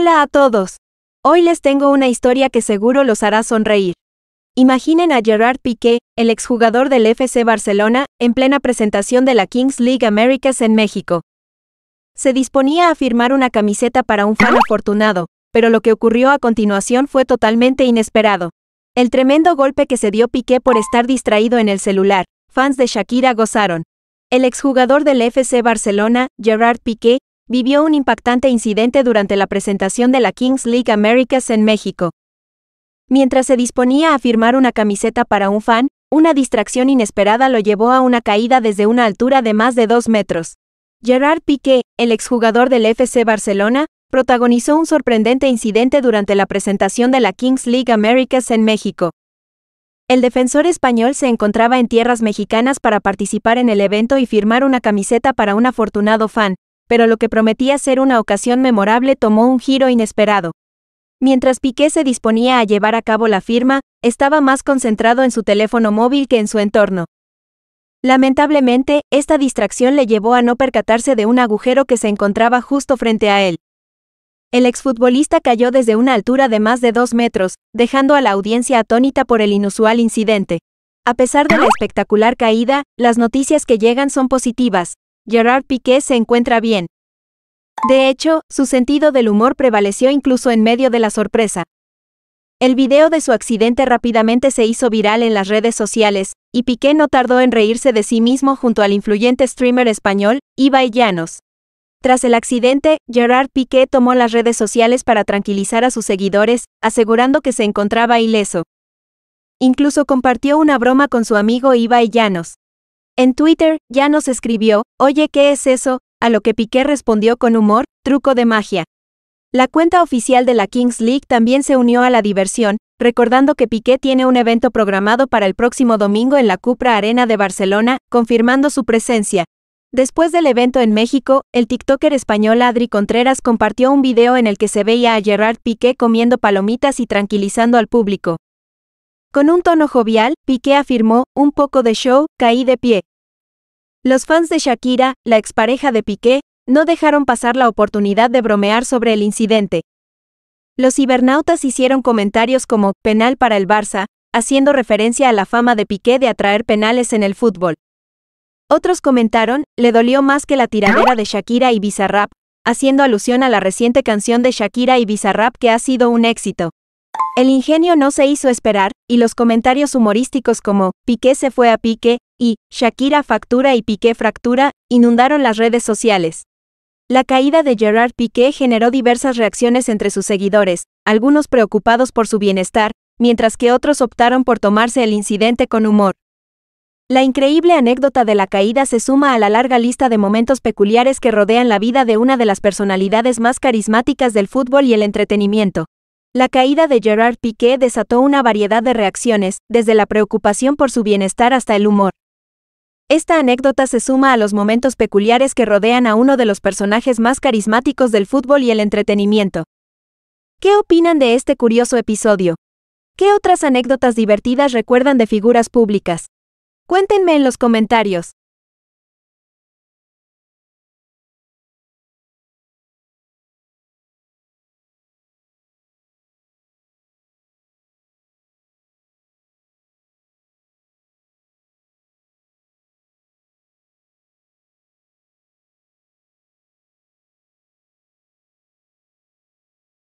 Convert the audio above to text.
Hola a todos. Hoy les tengo una historia que seguro los hará sonreír. Imaginen a Gerard Piqué, el exjugador del FC Barcelona, en plena presentación de la Kings League Americas en México. Se disponía a firmar una camiseta para un fan afortunado, pero lo que ocurrió a continuación fue totalmente inesperado. El tremendo golpe que se dio Piqué por estar distraído en el celular, fans de Shakira gozaron. El exjugador del FC Barcelona, Gerard Piqué, vivió un impactante incidente durante la presentación de la Kings League Americas en México. Mientras se disponía a firmar una camiseta para un fan, una distracción inesperada lo llevó a una caída desde una altura de más de dos metros. Gerard Piqué, el exjugador del FC Barcelona, protagonizó un sorprendente incidente durante la presentación de la Kings League Americas en México. El defensor español se encontraba en tierras mexicanas para participar en el evento y firmar una camiseta para un afortunado fan, pero lo que prometía ser una ocasión memorable tomó un giro inesperado. Mientras Piqué se disponía a llevar a cabo la firma, estaba más concentrado en su teléfono móvil que en su entorno. Lamentablemente, esta distracción le llevó a no percatarse de un agujero que se encontraba justo frente a él. El exfutbolista cayó desde una altura de más de dos metros, dejando a la audiencia atónita por el inusual incidente. A pesar de la espectacular caída, las noticias que llegan son positivas, Gerard Piqué se encuentra bien. De hecho, su sentido del humor prevaleció incluso en medio de la sorpresa. El video de su accidente rápidamente se hizo viral en las redes sociales, y Piqué no tardó en reírse de sí mismo junto al influyente streamer español, Ibai Llanos. Tras el accidente, Gerard Piqué tomó las redes sociales para tranquilizar a sus seguidores, asegurando que se encontraba ileso. Incluso compartió una broma con su amigo Ibai Llanos. En Twitter, ya nos escribió, oye, ¿qué es eso? A lo que Piqué respondió con humor, truco de magia. La cuenta oficial de la Kings League también se unió a la diversión, recordando que Piqué tiene un evento programado para el próximo domingo en la Cupra Arena de Barcelona, confirmando su presencia. Después del evento en México, el TikToker español Adri Contreras compartió un video en el que se veía a Gerard Piqué comiendo palomitas y tranquilizando al público. Con un tono jovial, Piqué afirmó, un poco de show, caí de pie. Los fans de Shakira, la expareja de Piqué, no dejaron pasar la oportunidad de bromear sobre el incidente. Los cibernautas hicieron comentarios como penal para el Barça, haciendo referencia a la fama de Piqué de atraer penales en el fútbol. Otros comentaron, le dolió más que la tiradera de Shakira y Bizarrap, haciendo alusión a la reciente canción de Shakira y Bizarrap que ha sido un éxito. El ingenio no se hizo esperar, y los comentarios humorísticos como, Piqué se fue a Piqué, y Shakira factura y Piqué fractura inundaron las redes sociales. La caída de Gerard Piqué generó diversas reacciones entre sus seguidores, algunos preocupados por su bienestar, mientras que otros optaron por tomarse el incidente con humor. La increíble anécdota de la caída se suma a la larga lista de momentos peculiares que rodean la vida de una de las personalidades más carismáticas del fútbol y el entretenimiento. La caída de Gerard Piqué desató una variedad de reacciones, desde la preocupación por su bienestar hasta el humor. Esta anécdota se suma a los momentos peculiares que rodean a uno de los personajes más carismáticos del fútbol y el entretenimiento. ¿Qué opinan de este curioso episodio? ¿Qué otras anécdotas divertidas recuerdan de figuras públicas? Cuéntenme en los comentarios.